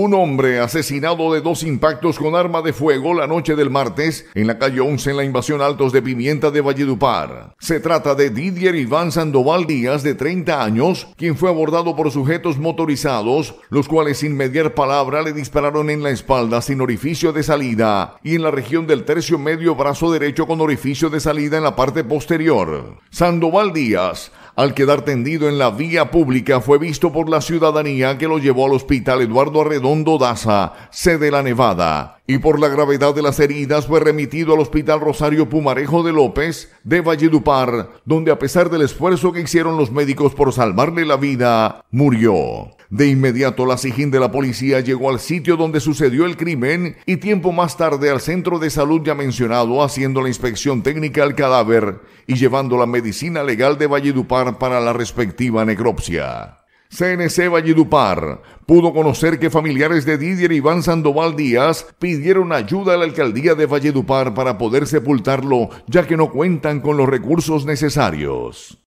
Un hombre asesinado de dos impactos con arma de fuego la noche del martes en la calle 11 en la invasión Altos de Pimienta de Valledupar. Se trata de Didier Iván Sandoval Díaz, de 30 años, quien fue abordado por sujetos motorizados, los cuales sin mediar palabra le dispararon en la espalda sin orificio de salida y en la región del tercio medio brazo derecho con orificio de salida en la parte posterior. Sandoval Díaz al quedar tendido en la vía pública, fue visto por la ciudadanía que lo llevó al hospital Eduardo Arredondo Daza, sede La Nevada y por la gravedad de las heridas fue remitido al Hospital Rosario Pumarejo de López de Valledupar, donde a pesar del esfuerzo que hicieron los médicos por salvarle la vida, murió. De inmediato la SIGIN de la policía llegó al sitio donde sucedió el crimen y tiempo más tarde al centro de salud ya mencionado haciendo la inspección técnica al cadáver y llevando la medicina legal de Valledupar para la respectiva necropsia. CNC Valledupar pudo conocer que familiares de Didier Iván Sandoval Díaz pidieron ayuda a la alcaldía de Valledupar para poder sepultarlo, ya que no cuentan con los recursos necesarios.